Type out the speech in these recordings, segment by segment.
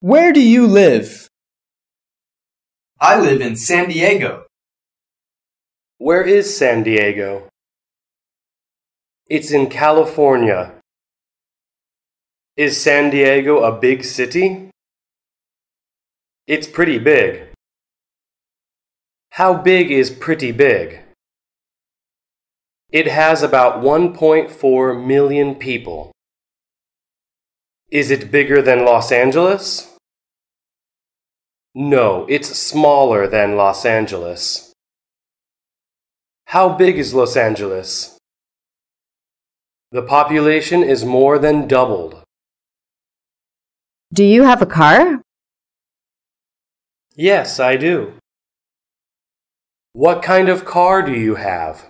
Where do you live? I live in San Diego. Where is San Diego? It's in California. Is San Diego a big city? It's pretty big. How big is pretty big? It has about 1.4 million people. Is it bigger than Los Angeles? No, it's smaller than Los Angeles. How big is Los Angeles? The population is more than doubled. Do you have a car? Yes, I do. What kind of car do you have?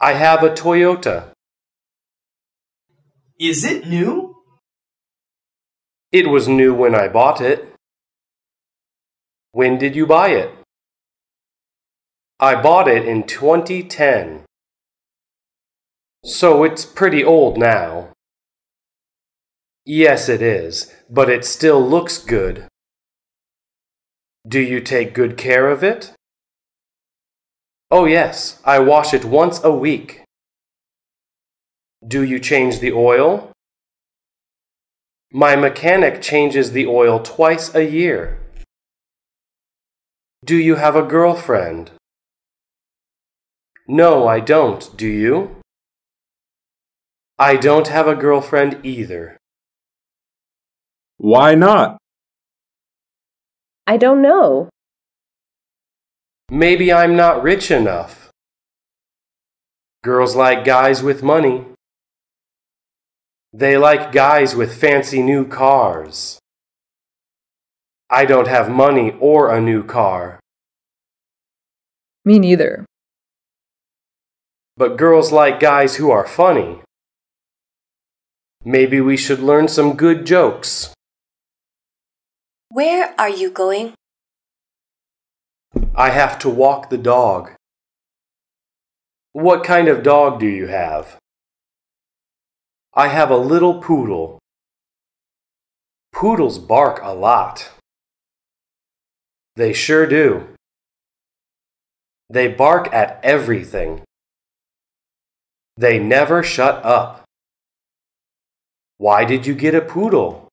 I have a Toyota. Is it new? It was new when I bought it. When did you buy it? I bought it in 2010. So it's pretty old now. Yes, it is, but it still looks good. Do you take good care of it? Oh, yes, I wash it once a week. Do you change the oil? My mechanic changes the oil twice a year. Do you have a girlfriend? No, I don't, do you? I don't have a girlfriend either. Why not? I don't know. Maybe I'm not rich enough. Girls like guys with money. They like guys with fancy new cars. I don't have money or a new car. Me neither. But girls like guys who are funny. Maybe we should learn some good jokes. Where are you going? I have to walk the dog. What kind of dog do you have? I have a little poodle. Poodles bark a lot. They sure do. They bark at everything. They never shut up. Why did you get a poodle?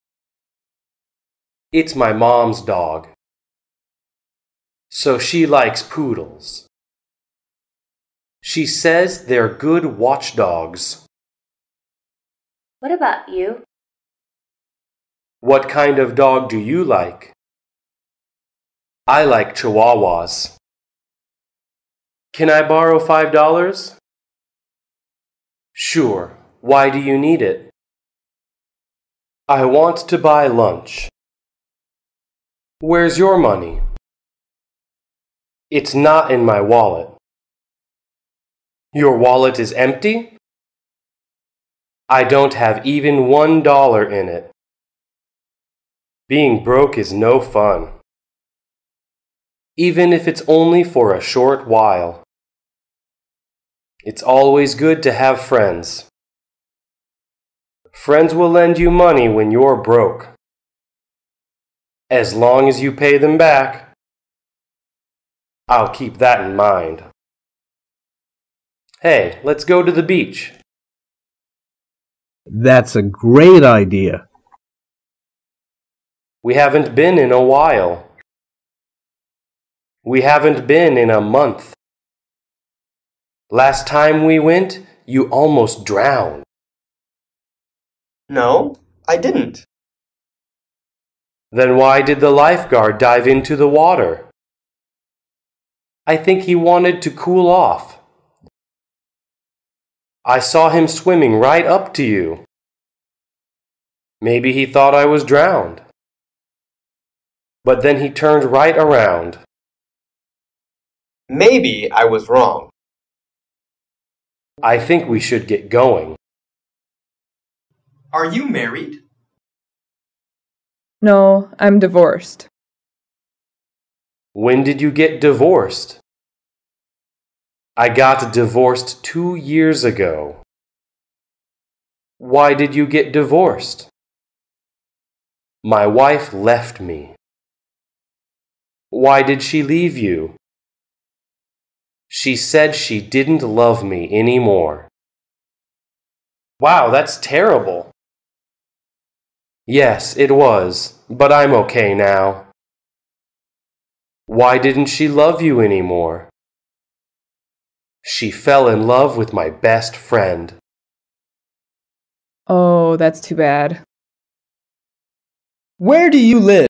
It's my mom's dog. So she likes poodles. She says they're good watchdogs. What about you? What kind of dog do you like? I like chihuahuas. Can I borrow five dollars? Sure. Why do you need it? I want to buy lunch. Where's your money? It's not in my wallet. Your wallet is empty? I don't have even one dollar in it. Being broke is no fun. Even if it's only for a short while. It's always good to have friends. Friends will lend you money when you're broke. As long as you pay them back. I'll keep that in mind. Hey, let's go to the beach. That's a great idea. We haven't been in a while. We haven't been in a month. Last time we went, you almost drowned. No, I didn't. Then why did the lifeguard dive into the water? I think he wanted to cool off. I saw him swimming right up to you. Maybe he thought I was drowned. But then he turned right around. Maybe I was wrong. I think we should get going. Are you married? No, I'm divorced. When did you get divorced? I got divorced two years ago. Why did you get divorced? My wife left me. Why did she leave you? She said she didn't love me anymore. Wow, that's terrible. Yes, it was, but I'm okay now. Why didn't she love you anymore? She fell in love with my best friend. Oh, that's too bad. Where do you live?